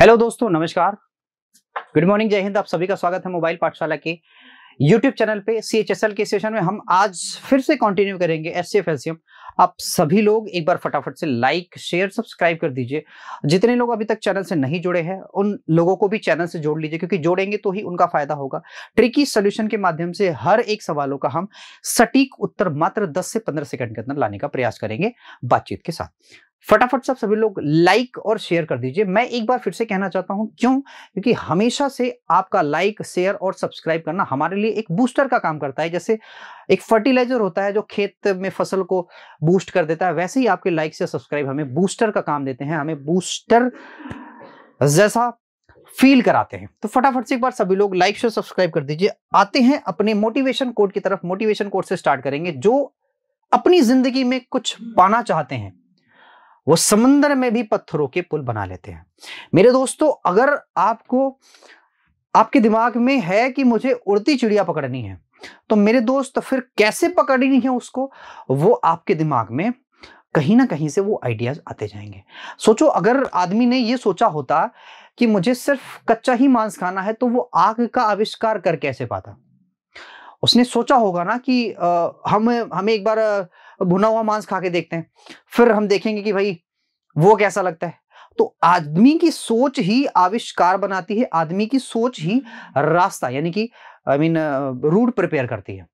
Hello दोस्तों नमस्कार good morning जय हिंद आप सभी का स्वागत है मोबाइल पाठशाला के यूट्यूब चैनल पे सी एच एस एल के सेशन में हम आज फिर से कंटिन्यू करेंगे S C F L C M आप सभी लोग एक बार फटाफट से लाइक शेयर सब्सक्राइब कर दीजिए जितने लोग अभी तक चैनल से नहीं जुड़े हैं उन लोगों को भी चैनल से जोड़ लीजिए क्योंकि जोड़ेंगे तो ही उनका फायदा होगा ट्रिकी सोल्यूशन के माध्यम से हर एक सवालों का हम सटीक उत्तर मात्र दस से पंद्रह सेकंड के अंदर लाने का प्रयास करेंगे बातचीत के साथ फटाफट सब सभी लोग लाइक और शेयर कर दीजिए मैं एक बार फिर से कहना चाहता हूं क्यों क्योंकि हमेशा से आपका लाइक शेयर और सब्सक्राइब करना हमारे लिए एक बूस्टर का काम करता है जैसे एक फर्टिलाइजर होता है जो खेत में फसल को बूस्ट कर देता है वैसे ही आपके लाइक से सब्सक्राइब हमें बूस्टर का काम देते हैं हमें बूस्टर जैसा फील कराते हैं तो फटाफट से एक बार सभी लोग लाइक से सब्सक्राइब कर दीजिए आते हैं अपने मोटिवेशन कोड की तरफ मोटिवेशन कोड से स्टार्ट करेंगे जो अपनी जिंदगी में कुछ पाना चाहते हैं वो समंदर में भी पत्थरों के पुल बना लेते हैं मेरे दोस्तों अगर आपको आपके दिमाग में है कि मुझे उड़ती चिड़िया पकड़नी है तो मेरे दोस्त तो फिर कैसे पकड़नी है उसको वो आपके दिमाग में कहीं ना कहीं से वो आइडियाज आते जाएंगे सोचो अगर आदमी ने ये सोचा होता कि मुझे सिर्फ कच्चा ही मांस खाना है तो वो आग का आविष्कार कर कैसे पाता उसने सोचा होगा ना कि आ, हम हमें एक बार भुना हुआ मांस खा के देखते हैं फिर हम देखेंगे कि भाई वो कैसा लगता है तो आदमी की सोच ही आविष्कार बनाती है आदमी की सोच ही रास्ता यानी कि आई मीन रूट प्रिपेयर करती है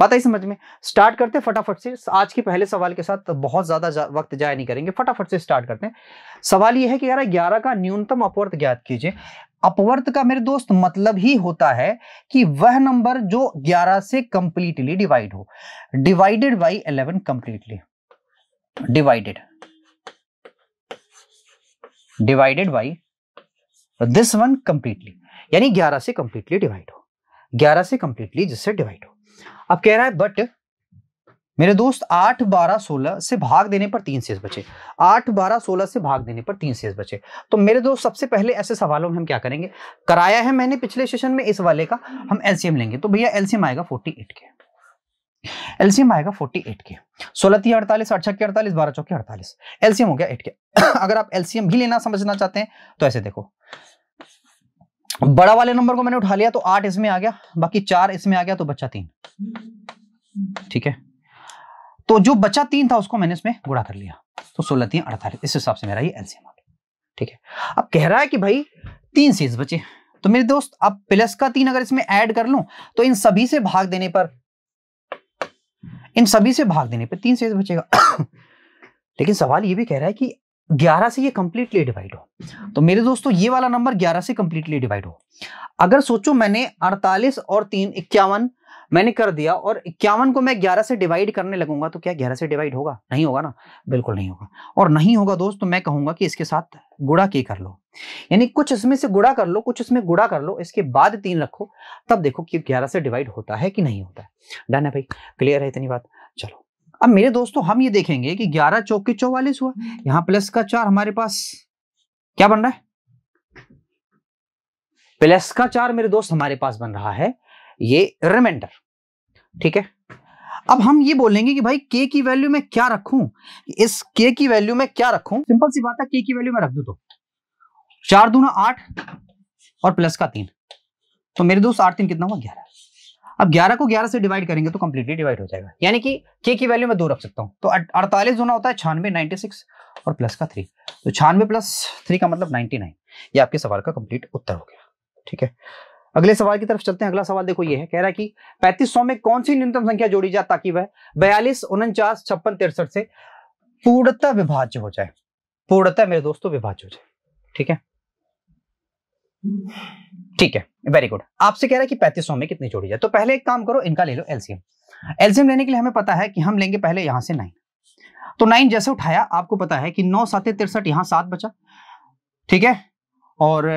बात ही समझ में स्टार्ट करते हैं फटाफट से आज के पहले सवाल के साथ बहुत ज्यादा जा, वक्त जाया नहीं करेंगे फटाफट से स्टार्ट करते हैं सवाल यह है कि यार ग्यारह का न्यूनतम अपवर्त ज्ञात कीजिए अपवर्त का मेरे दोस्त मतलब ही होता है कि वह नंबर जो 11 से कंप्लीटली डिवाइड हो divided by 11 completely divided divided by this one completely यानी 11 से कंप्लीटली डिवाइड हो ग्यारह से कंप्लीटली जिससे डिवाइड हो अब कह रहा है बट मेरे दोस्त आठ बारह सोलह से भाग देने पर तीन शेष बचे आठ बारह सोलह से भाग देने पर तीन शेष बचे तो मेरे दोस्त सबसे पहले ऐसे सवालों में हम क्या करेंगे कराया है मैंने पिछले सेशन में इस वाले का हम एलसीएम लेंगे तो भैया एलसीएम आएगा फोर्टी एट के एलसीएम आएगा फोर्टी एट के सोलह तीन अड़तालीस अड़सठ के अड़तालीस बारह चौके अड़तालीस एलसीएम हो गया एट के अगर आप एलसीएम भी लेना समझना चाहते हैं तो ऐसे देखो बड़ा वाले नंबर को मैंने उठा लिया तो आठ इसमें आ गया बाकी चार इसमें आ गया तो बच्चा तीन ठीक है तो जो बच्चा तीन था उसको मैंने इसमें गुड़ा कर लिया तो सोलह तीन अड़तालीस इस हिसाब से मेरा ये एलसीएम आ गया ठीक है अब कह रहा है कि भाई तीन सीज बचे तो मेरे दोस्त अब प्लस का तीन अगर इसमें ऐड कर लूं तो इन सभी से भाग देने पर इन सभी से भाग देने पर तीन सीज बचेगा लेकिन सवाल ये भी कह रहा है कि 11 से ये कंप्लीटली डिवाइड हो तो मेरे दोस्तों ये वाला नंबर 11 से कंप्लीटली डिवाइड हो अगर सोचो मैंने 48 और 3 इक्यावन मैंने कर दिया और इक्यावन को मैं 11 से डिवाइड करने लगूंगा तो क्या 11 से डिवाइड होगा नहीं होगा ना बिल्कुल नहीं होगा और नहीं होगा दोस्त तो मैं कहूंगा कि इसके साथ गुड़ा के कर लो यानी कुछ इसमें से गुड़ा कर लो कुछ इसमें गुड़ा कर लो इसके बाद तीन रखो तब देखो कि ग्यारह से डिवाइड होता है कि नहीं होता है डन है भाई क्लियर है इतनी बात चलो अब मेरे दोस्तों हम ये देखेंगे कि ग्यारह चौके चौवालीस हुआ यहां प्लस का चार हमारे पास क्या बन रहा है प्लस का चार मेरे दोस्त हमारे पास बन रहा है ये रिमाइंडर ठीक है अब हम ये बोलेंगे कि भाई के की वैल्यू में क्या रखूं इस के की वैल्यू में क्या रखूं सिंपल सी बात है के की वैल्यू में रख दू तो चार दूना आठ और प्लस का तीन तो मेरे दोस्त आठ तीन कितना हुआ ग्यारह अब 11 को 11 से डिवाइड करेंगे तो कंप्लीटली डिवाइड हो जाएगा यानी कि के की वैल्यू मैं दो रख सकता हूँ तो अड़तालीस होना होता है छानवे नाइन्टी सिक्स और प्लस का थ्री तो छानवे प्लस थ्री का मतलब नाइन्टी नाइन ये आपके सवाल का कंप्लीट उत्तर हो गया ठीक है अगले सवाल की तरफ चलते हैं अगला सवाल देखो ये है कह रहा है कि पैंतीस में कौन सी न्यूनतम संख्या जोड़ी जाए ताकि वह बयालीस उनचास छप्पन तिरसठ से पूर्णतः विभाज्य हो जाए पूर्णतः मेरे दोस्तों विभाज्य हो जाए ठीक है ठीक है वेरी गुड आपसे कह रहा है कि पैंतीस में कितनी जोड़ी जाए तो पहले एक काम करो इनका ले लो एल्सियम एल्सियम लेने के लिए हमें पता है कि हम लेंगे पहले यहां से नाइन तो नाइन जैसे उठाया आपको पता है कि नौ सात तिरसठ यहां सात बचा ठीक है और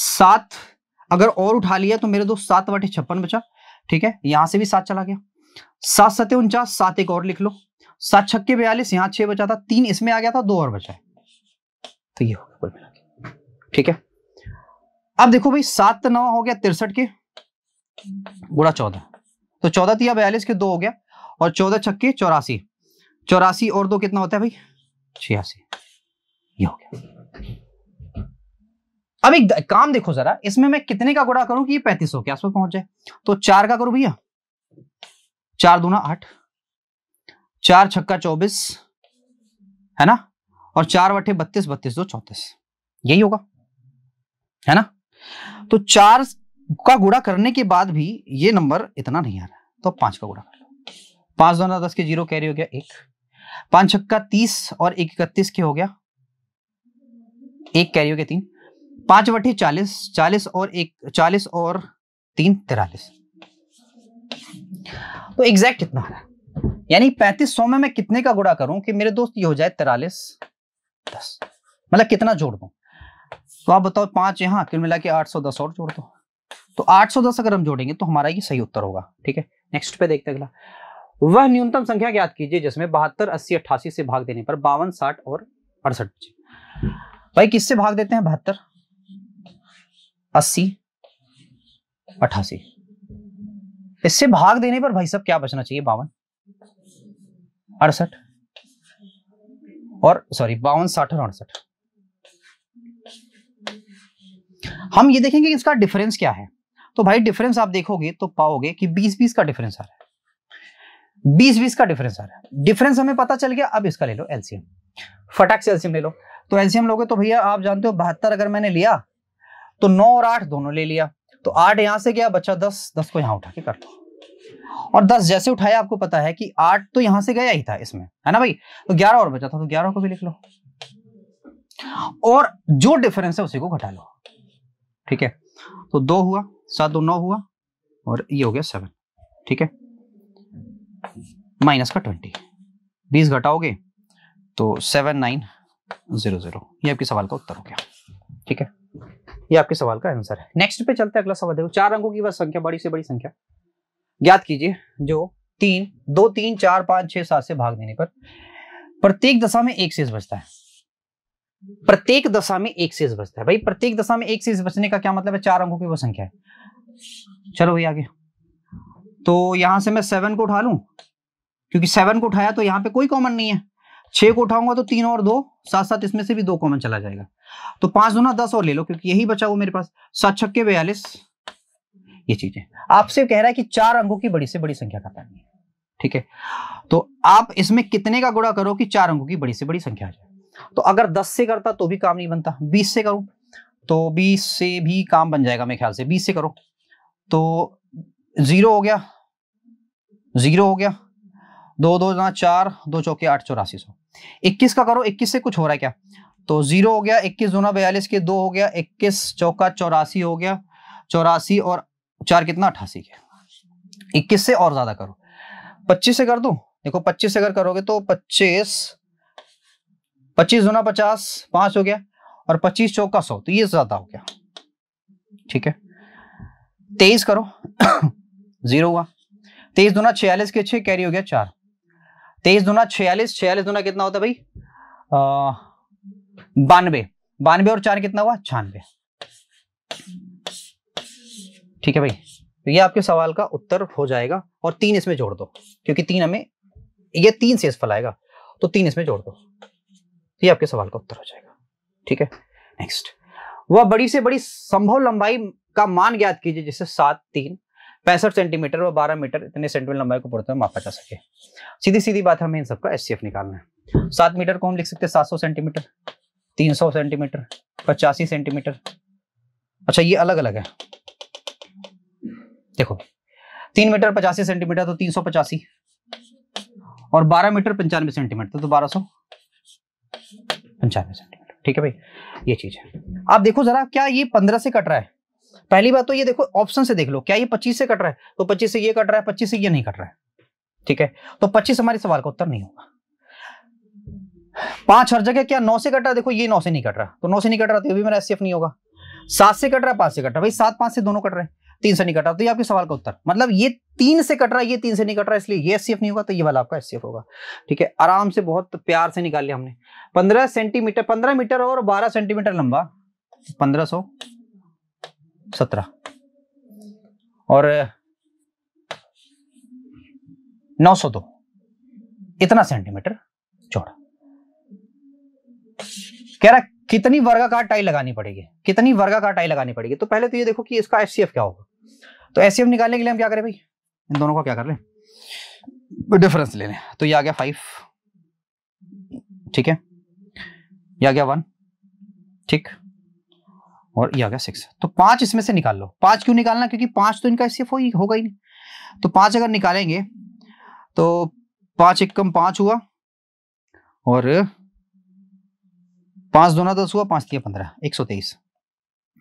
सात अगर और उठा लिया तो मेरे दोस्त सात बटे छप्पन बचा ठीक है यहां से भी सात चला गया सात सत्य उनचास सात एक और लिख लो सात छक्के बयालीस यहां छह बचा था तीन इसमें आ गया था दो और बचा है तो ये होगा कुल मिला ठीक है अब देखो भाई सात तो नौ हो गया तिरसठ के गुड़ा चौदह तो चौदह तिया बयालीस के दो हो गया और चौदह छक्के चौरासी चौरासी और दो कितना होता है भाई छियासी ये हो गया अब एक काम देखो जरा इसमें मैं कितने का गुड़ा करूं कि पैंतीस हो के आसपास पहुंच जाए तो चार का करूं भैया चार दूना आठ चार छक्का चौबीस है ना और चार वटे बत्तीस बत्तीस दो चौतीस यही होगा है ना तो चार का गुड़ा करने के बाद भी ये नंबर इतना नहीं आ रहा तो पांच का गुड़ा कर लो पांच दो दस के जीरो कैरी हो गया एक पांच छक्का तीस और एक इकतीस के हो गया एक कैरी हो गया तीन पांच बटे चालीस चालीस और एक चालीस और तीन तिरालीस तो एग्जैक्ट इतना आ रहा है यानी पैंतीस सौ में मैं कितने का गुड़ा करूं कि मेरे दोस्त ये हो जाए तिरालीस दस मतलब कितना जोड़ दू तो आप बताओ पांच यहाँ कुल मिला के आठ सौ दस और जोड़ दो तो आठ सौ दस अगर हम जोड़ेंगे तो हमारा ये सही उत्तर होगा ठीक है नेक्स्ट पे देखते अगला वह न्यूनतम संख्या ज्ञात कीजिए जिसमें बहत्तर अस्सी अट्ठासी से भाग देने पर बावन साठ और अड़सठ भाई किससे भाग देते हैं बहत्तर अस्सी अट्ठासी इससे भाग देने पर भाई सब क्या बचना चाहिए बावन अड़सठ और सॉरी बावन साठ और अड़सठ हम ये देखेंगे कि इसका डिफरेंस क्या है तो भाई डिफरेंस आप देखोगे तो पाओगे कि बीस बीस का डिफरेंस आ रहा है बीस बीस का डिफरेंस आ रहा है डिफरेंस हमें पता चल गया अब इसका ले लो एल्सियम फटाक से एल्सियम ले लो तो एल्सियम लोगे तो भैया आप जानते हो बहत्तर अगर मैंने लिया तो नौ और आठ दोनों ले लिया तो आठ यहां से गया बच्चा दस दस को यहां उठा के कर दो और दस जैसे उठाया आपको पता है कि आठ तो यहां से गया ही था इसमें है ना भाई तो ग्यारह और बचा था तो ग्यारह को भी लिख लो और जो डिफरेंस है उसी को घटा लो ठीक है तो दो हुआ सात दो नौ हुआ और ये हो गया सेवन ठीक है माइनस का ट्वेंटी बीस घटाओगे तो सेवन नाइन जीरो जीरो ये आपके सवाल का उत्तर हो गया ठीक है ये आपके सवाल का आंसर है नेक्स्ट पे चलते हैं अगला सवाल देखो चार अंकों की बस संख्या बड़ी से बड़ी संख्या ज्ञात कीजिए जो तीन दो तीन चार पांच छह सात से भाग देने पर प्रत्येक दशा में एक शेष बचता है प्रत्येक दशा में एक शेष बचता है भाई प्रत्येक दशा में एक शेष बचने का क्या मतलब है चार अंकों की वो संख्या है चलो भाई आगे तो यहां से मैं सेवन को उठा लू क्योंकि सेवन को उठाया तो यहाँ पे कोई कॉमन नहीं है छह को उठाऊंगा तो तीन और दो साथ साथ इसमें से भी दो कॉमन चला जाएगा तो पांच दूना दस और ले लो क्योंकि यही बचा हुआ मेरे पास सात छक्के बयालीस ये चीजें आपसे कह रहा है कि चार अंकों की बड़ी से बड़ी संख्या का पैन ठीक है तो आप इसमें कितने का गुणा करो कि चार अंकों की बड़ी से बड़ी संख्या आ जाए तो अगर दस से करता तो भी काम नहीं बनता बीस से करूँ तो बीस से भी काम बन जाएगा मेरे ख्याल से बीस से करो तो ज़ीरो हो गया ज़ीरो हो गया दो दो ना चार दो चौके आठ चौरासी सौ इक्कीस का करो इक्कीस से कुछ हो रहा है क्या तो ज़ीरो हो गया इक्कीस ना बयालीस के दो हो गया इक्कीस चौका चौरासी हो गया चौरासी और चार कितना अट्ठासी के इक्कीस से और ज़्यादा करो पच्चीस से कर दो देखो पच्चीस से अगर करोगे तो पच्चीस पच्चीस दुना पचास पांच हो गया और पच्चीस चौका सौ तो ये ज्यादा हो गया ठीक है तेईस करो जीरो हुआ तेईस दुना छियालीस के छह कैरी हो गया चार तेईस दुना छियालीस छियालीस दुना कितना होता भाई बानवे बानवे और चार कितना हुआ छानवे ठीक है भाई तो ये आपके सवाल का उत्तर हो जाएगा और तीन इसमें जोड़ दो क्योंकि तीन हमें ये तीन फल आएगा तो तीन इसमें जोड़ दो ये आपके सवाल का उत्तर हो जाएगा ठीक है नेक्स्ट वह बड़ी से बड़ी संभव लंबाई का मान ज्ञात कीजिए जिससे सात तीन पैंसठ सेंटीमीटर व बारह मीटर इतने सेंटीमीटर लंबाई को पढ़ते मापा जा सके सीधी सीधी बात हमें इन सबका एस निकालना है सात मीटर को हम लिख सकते हैं सात सौ सेंटीमीटर तीन सौ सेंटीमीटर पचासी सेंटीमीटर अच्छा ये अलग अलग है देखो तीन मीटर पचासी सेंटीमीटर तो तीन सौ पचासी और बारह मीटर पंचानवे सेंटीमीटर तो बारह सौ पंचानवे सेंटीमीटर ठीक है भाई ये चीज है आप देखो जरा क्या ये पंद्रह से कट रहा है पहली बात तो ये देखो ऑप्शन से देख लो क्या ये पच्चीस से कट रहा है तो पच्चीस से ये कट रहा है पच्चीस से ये नहीं कट रहा है ठीक है तो पच्चीस हमारे सवाल का उत्तर नहीं होगा पांच हर जगह क्या नौ से कट रहा है देखो ये नौ से नहीं कट रहा तो नौ से नहीं कट रहा तो भी मेरा एस नहीं होगा सात से कट रहा है पांच से कट रहा है भाई सात पांच से दोनों कट रहे हैं तीन से नहीं कट रहा तो ये आपके सवाल का उत्तर मतलब ये तीन से कट रहा है ये तीन से नहीं कट रहा इसलिए ये एस नहीं होगा तो ये वाला आपका एस होगा ठीक है आराम से बहुत प्यार से निकाल लिया हमने पंद्रह सेंटीमीटर पंद्रह मीटर और बारह सेंटीमीटर लंबा पंद्रह सौ सत्रह और नौ सौ दो इतना सेंटीमीटर चौड़ा कह रहा कितनी वर्गाकार टाई लगानी पड़ेगी कितनी वर्गाकार टाई लगानी पड़ेगी तो पहले तो ये देखो कि इसका एच क्या होगा तो एसीएम निकालने के लिए हम क्या करें भाई इन दोनों का क्या कर लें डिफरेंस ले लें तो ये आ गया फाइव ठीक है ये आ गया वन ठीक और ये आ गया सिक्स तो पांच इसमें से निकाल लो पांच क्यों निकालना क्योंकि पांच तो इनका सिर्फ ही होगा ही नहीं तो पांच अगर निकालेंगे तो पांच एक कम पांच हुआ और पांच दोना दस हुआ पांच तीन पंद्रह एक सौ तेईस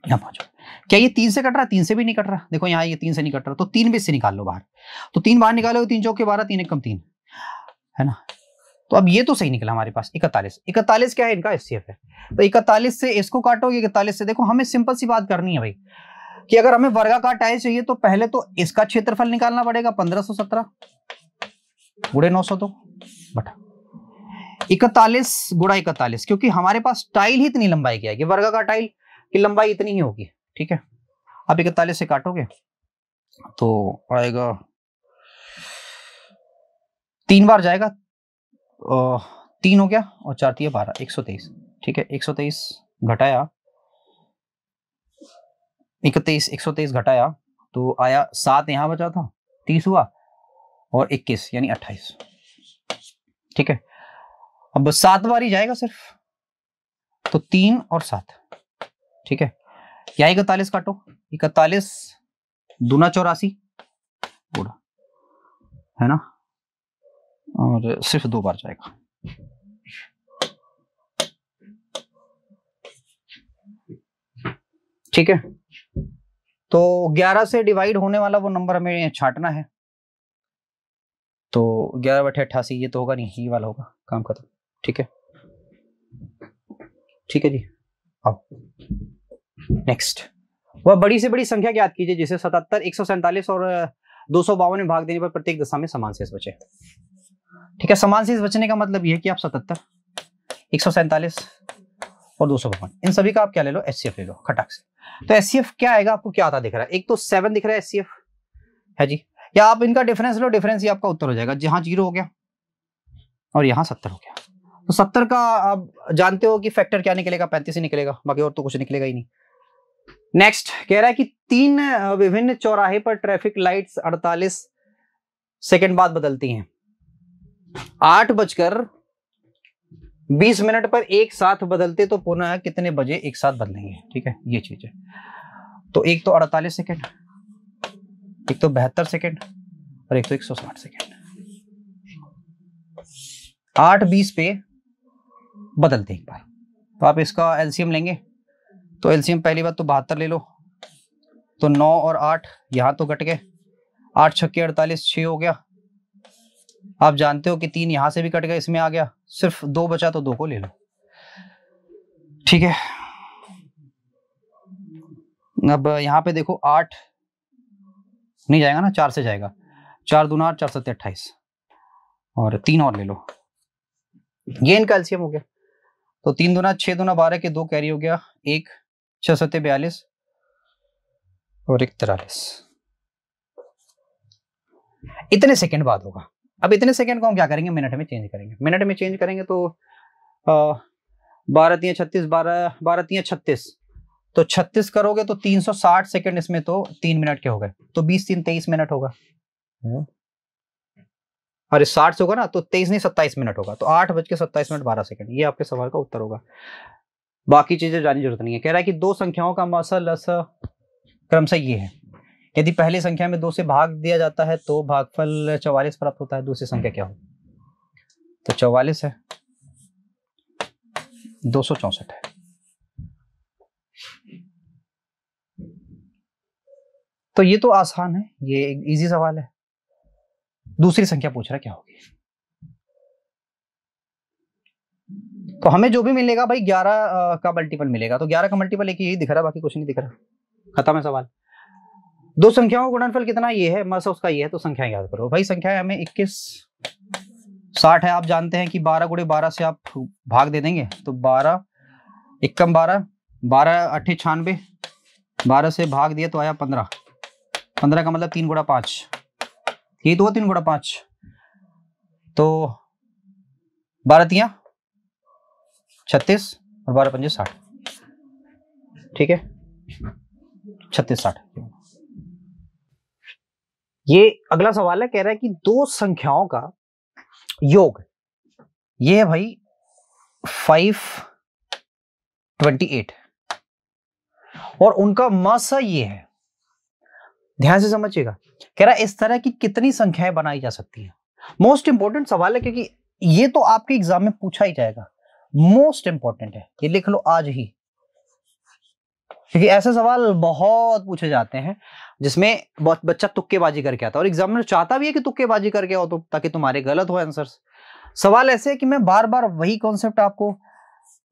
यहाँ पहुंचो क्या ये तीन से कट रहा है तीन से भी नहीं कट रहा देखो यहाँ ये तीन से नहीं कट रहा तो तीन भी इससे निकाल लो बाहर तो तीन बाहर निकालो तीन चौके बारह तीन एक कम तीन है ना तो अब ये तो सही निकला हमारे पास इकतालीस इकतालीस क्या है इनका एस है तो इकतालीस से इसको काटोगे इकतालीस से देखो हमें सिंपल सी बात करनी है भाई कि अगर हमें वर्गाकार टाइल चाहिए तो पहले तो इसका क्षेत्रफल निकालना पड़ेगा पंद्रह सो सत्रह गुड़े नौ सौ दो बटा इकतालीस गुड़ा इकतालीस क्योंकि हमारे पास टाइल ही इतनी लंबाई की आएगी का टाइल कि लंबाई इतनी ही होगी ठीक है आप इकतालीस से काटोगे तो आएगा तीन बार जाएगा तीन हो गया और चार तीन बारह एक सौ तेईस ठीक है एक सौ तेईस घटाया इकतीस एक सौ तेईस घटाया तो आया सात यहां बचा था तीस हुआ और इक्कीस यानी अट्ठाईस ठीक है अब सात बार ही जाएगा सिर्फ तो तीन और सात ठीक है क्या इकतालीस काटो इकतालीस दूना चौरासी पूरा है ना और सिर्फ दो बार जाएगा ठीक है तो 11 से डिवाइड होने वाला वो नंबर हमें छाटना है तो 11 बटे अट्ठासी ये तो होगा नहीं ये वाला होगा काम खत्म ठीक है ठीक है जी अब नेक्स्ट वह बड़ी से बड़ी संख्या ज्ञात कीजिए जिसे सतहत्तर एक और दो सौ बावन में भाग देने पर प्रत्येक दशा में समान शेष बचे ठीक है समान शेष बचने का मतलब यह कि आप सतहत्तर एक और दो सौ इन सभी का आप क्या ले लो एस ले लो खटाक से तो एस क्या आएगा आपको क्या आता दिख रहा है एक तो सेवन दिख रहा है एस है जी या आप इनका डिफरेंस लो डिफरेंस ही आपका उत्तर हो जाएगा जहां जीरो हो गया और यहां सत्तर हो गया तो सत्तर का आप जानते हो कि फैक्टर क्या निकलेगा पैंतीस ही निकलेगा बाकी और तो कुछ निकलेगा ही नहीं नेक्स्ट कह रहा है कि तीन विभिन्न चौराहे पर ट्रैफिक लाइट्स 48 सेकंड बाद बदलती हैं आठ बजकर बीस मिनट पर एक साथ बदलते तो पुनः कितने बजे एक साथ बदलेंगे ठीक है ये चीज है तो एक तो 48 सेकंड एक तो बहत्तर सेकंड और एक तो 160 सेकंड आठ बीस पे बदल देंगे भाई तो आप इसका एलसीएम लेंगे तो एलसीएम पहली बार तो बहत्तर ले लो तो नौ और आठ यहाँ तो कट गए आठ छक्के अड़तालीस छः हो गया आप जानते हो कि तीन यहाँ से भी कट गए इसमें आ गया सिर्फ दो बचा तो दो को ले लो ठीक है अब यहाँ पे देखो आठ नहीं जाएगा ना चार से जाएगा चार दूना आठ चार सत्य अट्ठाईस और तीन और ले लो ये इनका एल्सियम हो गया तो तीन दुना छह दुना बारह के दो कैरी हो गया एक छह सत्य बयालीस और एक तिरालीस इतने सेकंड बाद होगा अब इतने सेकंड को हम क्या करेंगे मिनट में चेंज करेंगे मिनट में चेंज करेंगे तो बारह तीन छत्तीस बारह बारह तीन छत्तीस तो छत्तीस करोगे तो तीन सौ साठ सेकेंड इसमें तो तीन मिनट के हो गए तो बीस तीन तेईस मिनट होगा हम्म। अरे साठ से होगा ना तो तेईस नहीं सत्ताईस मिनट होगा तो आठ बज के सत्ताईस मिनट बारह सेकंड ये आपके सवाल का उत्तर होगा बाकी चीजें जानी जरूरत नहीं है कह रहा है कि दो संख्याओं का मसल लस से ये है यदि पहली संख्या में दो से भाग दिया जाता है तो भागफल चौवालीस प्राप्त होता है दूसरी संख्या क्या हो तो चौवालीस है दो सौ चौसठ है तो ये तो आसान है ये इजी सवाल है दूसरी संख्या पूछ रहा क्या होगी तो हमें जो भी मिलेगा भाई 11 का मल्टीपल मिलेगा तो 11 का मल्टीपल एक यही दिख रहा बाकी कुछ नहीं दिख रहा खत्म है सवाल दो संख्याओं का गुणनफल कितना ये है मस उसका ये है तो संख्या याद करो भाई संख्या हमें इक्कीस साठ है आप जानते हैं कि बारह गुड़े बारह से आप भाग दे देंगे तो बारह इक्कम बारह बारह अट्ठे छानबे बारह से भाग दिया तो आया पंद्रह पंद्रह का मतलब तीन गुड़ा पांच ये दो तीन गुड़ा पांच तो बारह तिया छत्तीस और बारह पंजे साठ ठीक है छत्तीस साठ ये अगला सवाल है कह रहा है कि दो संख्याओं का योग ये है भाई फाइव ट्वेंटी एट और उनका मास ये है ध्यान से समझिएगा कह रहा है इस तरह की कितनी संख्याएं बनाई जा सकती है मोस्ट इंपॉर्टेंट सवाल है क्योंकि ये तो आपके एग्जाम में पूछा ही जाएगा मोस्ट इंपॉर्टेंट है ये लिख लो आज ही क्योंकि ऐसे सवाल बहुत पूछे जाते हैं जिसमें बहुत बच्चा तुक्केबाजी करके आता है और एग्जामिनर चाहता भी है कि तुक्केबाजी करके आओ तो ताकि तुम्हारे गलत हो आंसर्स सवाल ऐसे है कि मैं बार बार वही कॉन्सेप्ट आपको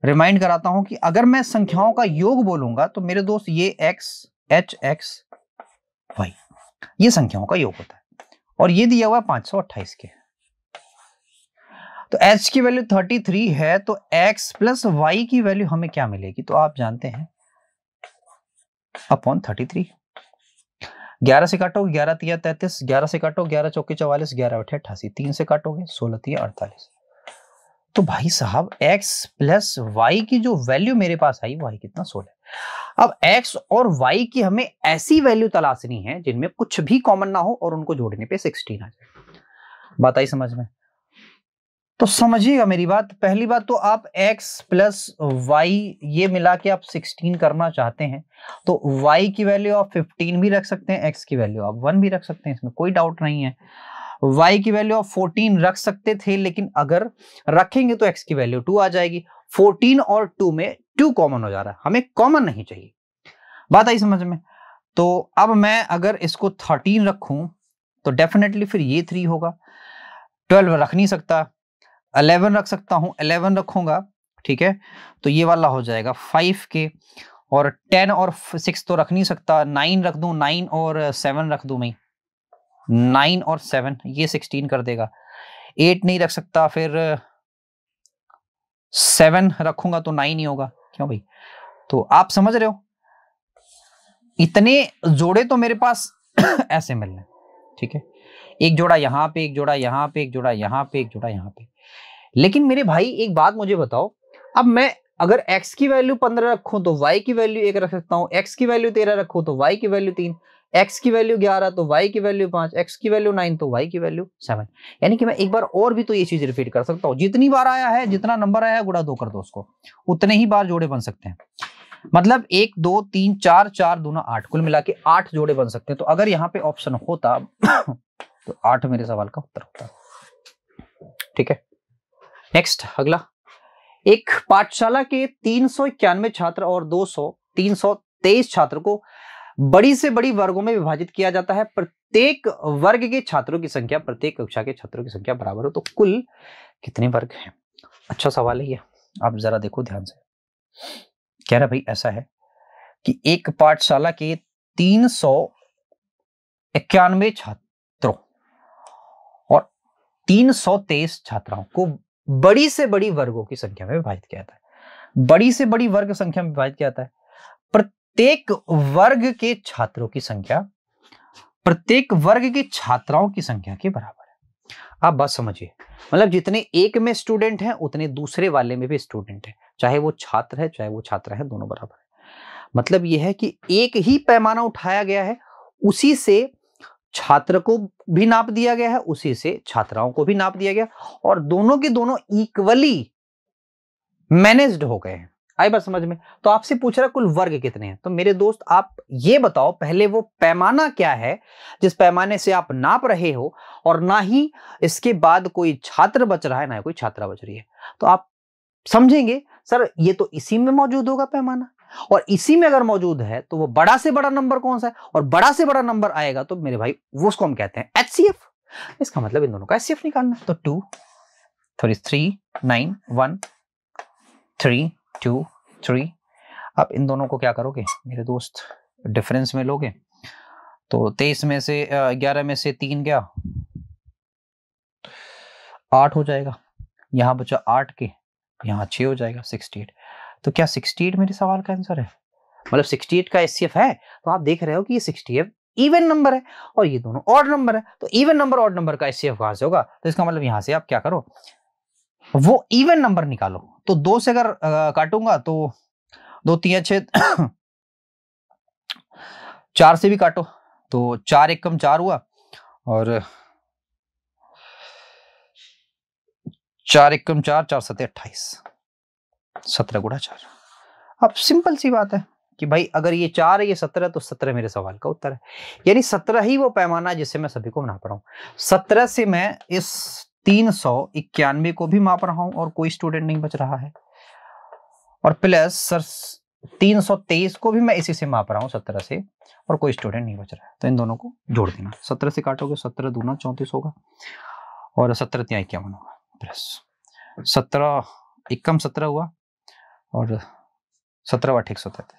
रिमाइंड कराता हूं कि अगर मैं संख्याओं का योग बोलूंगा तो मेरे दोस्त ये एक्स एच एक्स ये संख्याओं का योग होता है और ये दिया हुआ पांच सौ अट्ठाईस के तो h की वैल्यू 33 है तो x प्लस वाई की वैल्यू हमें क्या मिलेगी तो आप जानते हैं अपॉन 33 ग्यारह से काटो ग्यारह तिया तैतीस ग्यारह से काटो ग्यारह चौके चौवालीस ग्यारह अठे अठासी तीन से काटोगे सोलह तिया अड़तालीस तो भाई साहब x प्लस वाई की जो वैल्यू मेरे पास आई वो आई कितना सोलह अब एक्स और वाई की हमें ऐसी वैल्यू तलाशनी है जिनमें कुछ भी कॉमन ना हो और उनको जोड़ने पे 16 आ जाए बात आई समझ में तो समझिएगा मेरी बात पहली बात तो आप x प्लस वाई ये मिला के आप 16 करना चाहते हैं तो y की वैल्यू आप 15 भी रख सकते हैं x की वैल्यू आप 1 भी रख सकते हैं इसमें कोई डाउट नहीं है y की वैल्यू आप 14 रख सकते थे लेकिन अगर रखेंगे तो x की वैल्यू 2 आ जाएगी 14 और 2 में टू कॉमन हो जा रहा है हमें कॉमन नहीं चाहिए बात आई समझ में तो अब मैं अगर इसको थर्टीन रखूं तो डेफिनेटली फिर ये थ्री होगा ट्वेल्व रख नहीं सकता अलेवन रख सकता हूं अलेवन रखूंगा ठीक है तो ये वाला हो जाएगा फाइव के और टेन और सिक्स तो रख नहीं सकता नाइन रख दू नाइन और सेवन रख दू मैं नाइन और सेवन ये सिक्सटीन कर देगा एट नहीं रख सकता फिर सेवन रखूंगा तो नाइन ही होगा क्यों भाई तो आप समझ रहे हो इतने जोड़े तो मेरे पास ऐसे मिल रहे ठीक है एक जोड़ा यहाँ पे एक जोड़ा यहाँ पे एक जोड़ा यहाँ पे एक जोड़ा यहाँ पे लेकिन मेरे भाई एक बात मुझे बताओ अब मैं अगर x की वैल्यू पंद्रह रखूं तो y की वैल्यू एक रख सकता हूँ x की वैल्यू तेरह रखूं तो y की वैल्यू तीन एक्स की वैल्यू ग्यारह तो वाई की वैल्यू पांच एक्स की वैल्यू नाइन तो वाई की वैल्यू सेवन यानी कि मैं एक बार और भी तो ये चीज रिपीट कर सकता हूँ जितनी बार आया है जितना नंबर आया है गुड़ा दो कर दो उसको उतने ही बार जोड़े बन सकते हैं मतलब एक दो तीन चार चार दोनों आठ कुल मिला के आठ जोड़े बन सकते हैं तो अगर यहाँ पे ऑप्शन होता तो आठ मेरे सवाल का उत्तर होता ठीक है नेक्स्ट अगला एक पाठशाला के तीन छात्र और दो सौ तीन सौ तेईस छात्र को बड़ी से बड़ी वर्गों में विभाजित किया जाता है प्रत्येक वर्ग के छात्रों की संख्या प्रत्येक कक्षा के छात्रों की संख्या बराबर हो तो कुल कितने वर्ग हैं अच्छा सवाल है ये आप जरा देखो ध्यान से कह रहा भाई ऐसा है कि एक पाठशाला के तीन सौ इक्यानवे छात्रों और तीन सौ तेईस छात्राओं को बड़ी से बड़ी वर्गों की संख्या में विभाजित किया जाता है बड़ी से बड़ी वर्ग संख्या में विभाजित किया जाता है प्रत्येक वर्ग के छात्रों की संख्या प्रत्येक वर्ग की छात्राओं की संख्या के बराबर है आप बात समझिए मतलब जितने एक में स्टूडेंट हैं उतने दूसरे वाले में भी स्टूडेंट है चाहे वो छात्र है चाहे वो छात्रा है दोनों बराबर है मतलब यह है कि एक ही पैमाना उठाया गया है उसी से छात्र को भी नाप दिया गया है उसी से छात्राओं को भी नाप दिया गया और दोनों के दोनों इक्वली मैनेज्ड हो गए हैं आई बात समझ में तो आपसे पूछ रहा कुल वर्ग कितने हैं तो मेरे दोस्त आप ये बताओ पहले वो पैमाना क्या है जिस पैमाने से आप नाप रहे हो और ना ही इसके बाद कोई छात्र बच रहा है ना कोई छात्रा बच रही है तो आप समझेंगे सर ये तो इसी में मौजूद होगा पैमाना और इसी में अगर मौजूद है तो वो बड़ा से बड़ा नंबर कौन सा है और बड़ा से बड़ा नंबर आएगा तो मेरे भाई वो उसको हम कहते हैं एच इसका मतलब इन दोनों का एच निकालना तो two three three nine one three two three अब इन दोनों को क्या करोगे मेरे दोस्त डिफरेंस में लोगे तो तेईस में से ग्यारह में से तीन क्या आठ हो जाएगा यहाँ बचा आठ के यहाँ छः हो जाएगा सिक्सटी एट तो क्या सिक्सटी एट मेरे सवाल का आंसर है मतलब सिक्सटी एट का एस है तो आप देख रहे हो कि ये सिक्सटी एट इवन नंबर है और ये दोनों ऑड नंबर है तो इवन नंबर ऑड नंबर का एस सी एफ कहाँ से होगा तो इसका मतलब यहाँ से आप क्या करो वो इवन नंबर निकालो तो दो से अगर काटूंगा तो दो तीन छः चार से भी काटो तो चार एक कम चार हुआ और चार एक कम चार चार सत्य अट्ठाईस सत्रह गुड़ा चार अब सिंपल सी बात है कि भाई अगर ये चार है ये सत्रह तो सत्रह मेरे सवाल का उत्तर है यानी सत्रह ही वो पैमाना जिससे मैं सभी को बना पा रहा सत्रह से मैं इस तीन सौ इक्यानवे को भी माप रहा हूं और कोई स्टूडेंट नहीं बच रहा है और प्लस सर तीन सौ तेईस को भी मैं इसी से माप रहा हूँ सत्रह से और कोई स्टूडेंट नहीं बच रहा है तो इन दोनों को जोड़ देना सत्रह से काटोगे सत्रह दूना चौंतीस होगा और सत्रह त्याई इक्यावन होगा प्लस सत्रह इक्कम सत्रह हुआ और सत्रह अठेक सौ तैतीस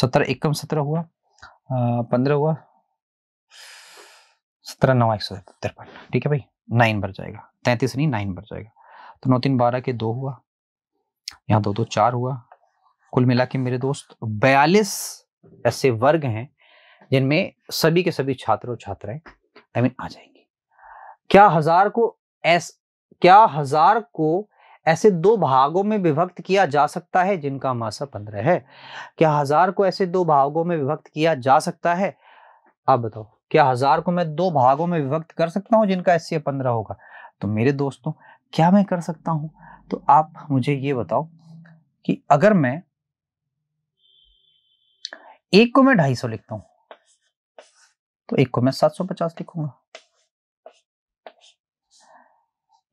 सत्रह एकम सत्रह हुआ पंद्रह हुआ सत्रह नवा एक सौ तिरपन ठीक है भाई नाइन बढ़ जाएगा तैंतीस नहीं नाइन बढ़ जाएगा तो नौ तीन बारह के दो हुआ यहाँ दो दो चार हुआ कुल मिला के मेरे दोस्त बयालीस ऐसे वर्ग हैं जिनमें सभी के सभी छात्र और छात्राएं आई मीन आ जाएंगी क्या हजार को एस क्या हजार को ऐसे दो भागों में विभक्त किया जा सकता है जिनका मासा पंद्रह है क्या हजार को ऐसे दो भागों में विभक्त किया जा सकता है आप बताओ क्या हजार को मैं दो भागों में विभक्त कर सकता हूँ जिनका एस पंद्रह होगा तो मेरे दोस्तों क्या मैं कर सकता हूँ तो आप मुझे ये बताओ कि अगर मैं एक को मैं ढाई सौ लिखता हूं तो एक को मैं सात सौ पचास लिखूंगा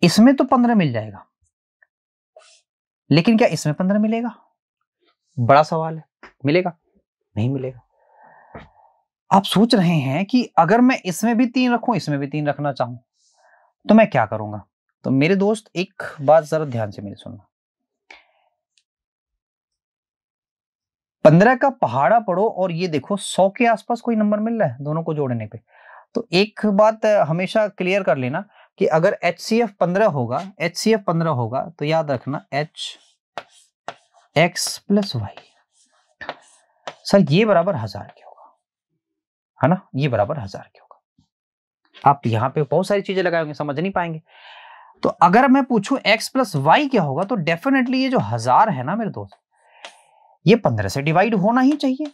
इसमें तो पंद्रह मिल जाएगा लेकिन क्या इसमें पंद्रह मिलेगा बड़ा सवाल है मिलेगा नहीं मिलेगा आप सोच रहे हैं कि अगर मैं इसमें भी तीन रखूं इसमें भी तीन रखना चाहूं तो मैं क्या करूंगा तो मेरे दोस्त एक बात जरा ध्यान से मेरी सुनना पंद्रह का पहाड़ा पढ़ो और ये देखो सौ के आसपास कोई नंबर मिल रहा है दोनों को जोड़ने पे तो एक बात हमेशा क्लियर कर लेना कि अगर एच सी एफ पंद्रह होगा एच सी एफ पंद्रह होगा तो याद रखना H X plus Y sir ये बराबर हजार के होगा है ना ये बराबर हजार के होगा आप यहां पे बहुत सारी चीजें लगाएंगे समझ नहीं पाएंगे तो अगर मैं पूछूं x प्लस वाई क्या होगा तो डेफिनेटली ये जो हजार है ना मेरे दोस्त ये पंद्रह से डिवाइड होना ही चाहिए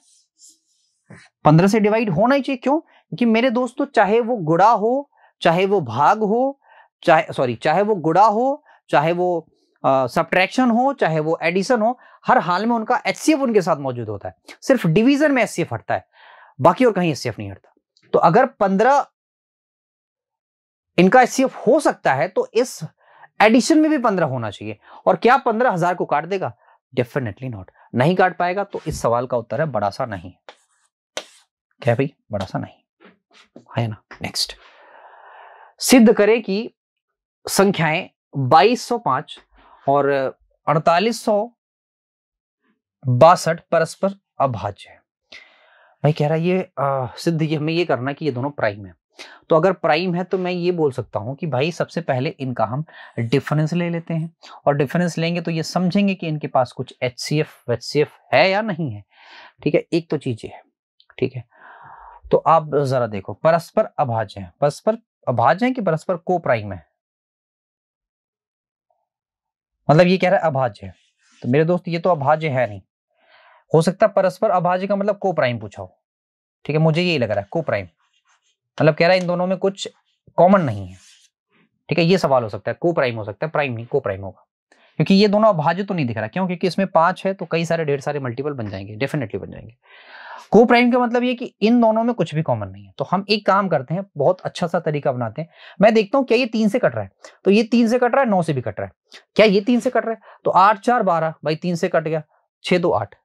पंद्रह से डिवाइड होना ही चाहिए क्यों क्योंकि मेरे दोस्तों तो चाहे वो गुड़ा हो चाहे वो भाग हो चाहे सॉरी चाहे वो गुड़ा हो चाहे वो सब्ट्रैक्शन हो चाहे वो एडिशन हो हर हाल में उनका एच उनके साथ मौजूद होता है सिर्फ डिवीजन में एच हटता है बाकी और कहीं एच नहीं हटता तो अगर पंद्रह इनका एच हो सकता है तो इस एडिशन में भी पंद्रह होना चाहिए और क्या पंद्रह हजार को काट देगा डेफिनेटली नॉट नहीं काट पाएगा तो इस सवाल का उत्तर है बड़ा सा नहीं क्या भाई बड़ा सा नहीं है ना नेक्स्ट सिद्ध करें कि संख्याएं 2205 और अड़तालीस बासठ परस्पर अभाज्य है भाई कह रहा है ये आ, सिद्ध ये हमें ये करना कि ये दोनों प्राइम है तो अगर प्राइम है तो मैं ये बोल सकता हूं कि भाई सबसे पहले इनका हम डिफरेंस ले लेते हैं और डिफरेंस लेंगे तो ये समझेंगे कि इनके पास कुछ H C F H C F है या नहीं है ठीक है एक तो चीज़ ये है ठीक है तो आप जरा देखो परस्पर अभाज्य है परस्पर अभाज्य हैं कि परस्पर को प्राइम है मतलब ये कह रहा है अभाज्य तो मेरे दोस्त ये तो अभाज्य है नहीं हो सकता परस्पर अभाज्य का मतलब को प्राइम पूछा हो ठीक है मुझे यही लग रहा है को प्राइम मतलब कह रहा है इन दोनों में कुछ कॉमन नहीं है ठीक है ये सवाल हो सकता है को प्राइम हो सकता है प्राइम नहीं को प्राइम होगा क्योंकि ये दोनों अभाज्य तो नहीं दिख रहा क्यों क्योंकि इसमें पांच है तो कई सारे ढेर सारे मल्टीपल बन जाएंगे डेफिनेटली बन जाएंगे को प्राइम का मतलब ये कि इन दोनों में कुछ भी कॉमन नहीं है तो हम एक काम करते हैं बहुत अच्छा सा तरीका बनाते हैं मैं देखता हूँ क्या ये तीन से कट रहा है तो ये तीन से कट रहा है नौ से भी कट रहा है क्या ये तीन से कट रहा है तो आठ चार बारह भाई तीन से कट गया छः दो आठ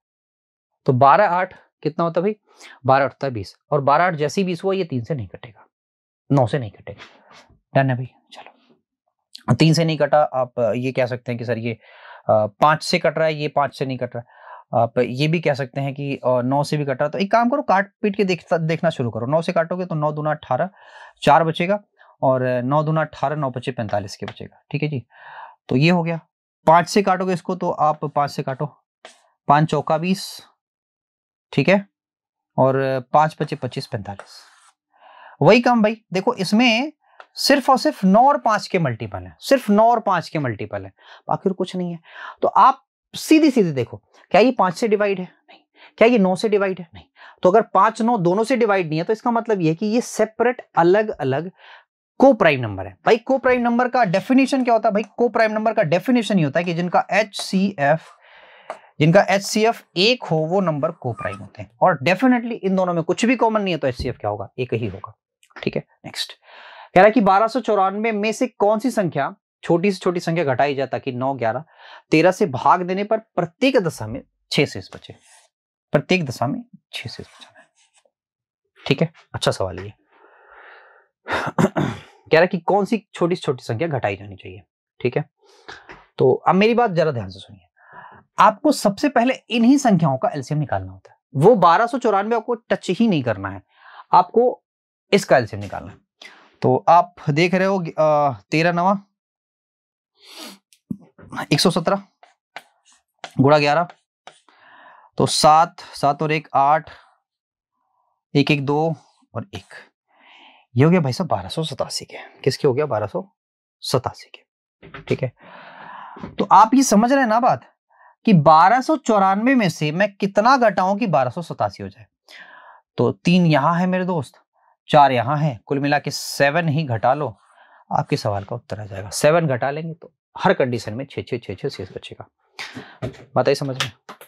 तो बारह आठ कितना होता है भाई बारह आठ है बीस और बारह आठ जैसी बीस हुआ ये तीन से नहीं कटेगा नौ से नहीं कटेगा डन है भाई चलो तीन से नहीं कटा आप ये कह सकते हैं कि सर ये पाँच से कट रहा है ये पाँच से नहीं कट रहा है आप ये भी कह सकते हैं कि नौ से भी कट रहा तो एक काम करो काट पीट के देख देखना शुरू करो नौ से काटोगे तो नौ दूना अट्ठारह चार बचेगा और नौ दूना अट्ठारह नौ पच्चीस पैंतालीस के बचेगा ठीक है जी तो ये हो गया पाँच से काटोगे इसको तो आप पाँच से काटो पाँच चौका बीस ठीक है और पाँच पच्चीस पच्चीस पैंतालीस वही काम भाई देखो इसमें सिर्फ और सिर्फ नौ और पांच के मल्टीपल है सिर्फ नौ और पांच के मल्टीपल है बाकी कुछ नहीं है तो आप सीधी सीधी देखो क्या ये पांच से डिवाइड है नहीं क्या ये नौ से डिवाइड है नहीं तो अगर पांच नौ दोनों से डिवाइड नहीं है तो इसका मतलब यह कि ये सेपरेट अलग अलग को प्राइम नंबर है भाई को प्राइम नंबर का डेफिनेशन क्या होता है भाई को प्राइम नंबर का डेफिनेशन ही होता है कि जिनका एच सी एफ जिनका एच सी एफ एक हो वो नंबर को प्राइम होते हैं और डेफिनेटली इन दोनों में कुछ भी कॉमन नहीं है तो एच सी एफ क्या होगा एक ही होगा ठीक है नेक्स्ट कह रहा है कि बारह सौ चौरानवे में से कौन सी संख्या छोटी से छोटी संख्या घटाई जाए ताकि नौ ग्यारह तेरह से भाग देने पर प्रत्येक दशा में छह से बचे प्रत्येक दशा में छह से बचाना ठीक है अच्छा सवाल ये कह रहा है कि कौन सी छोटी से छोटी संख्या घटाई जानी चाहिए ठीक है तो अब मेरी बात जरा ध्यान से सुनिए आपको सबसे पहले इन्हीं संख्याओं का एल्सियम निकालना होता है वो बारह सौ चौरानवे आपको टच ही नहीं करना है आपको इसका एल्सियम निकालना है तो आप देख रहे हो तेरह नवा एक सौ सत्रह गुड़ा ग्यारह तो सात सात और एक आठ एक एक दो और एक ये हो गया भाई साहब बारह सौ सतासी के किसके हो गया बारह सौ सतासी के ठीक है तो आप ये समझ रहे हैं ना बात कि बारह चौरानवे में से मैं कितना घटाऊं कि बारह सतासी हो जाए तो तीन यहां है मेरे दोस्त चार यहाँ है कुल मिला के सेवन ही घटा लो आपके सवाल का उत्तर आ जाएगा सेवन घटा लेंगे तो हर कंडीशन में छः छः छः छः बच्चे बचेगा बताइए समझ में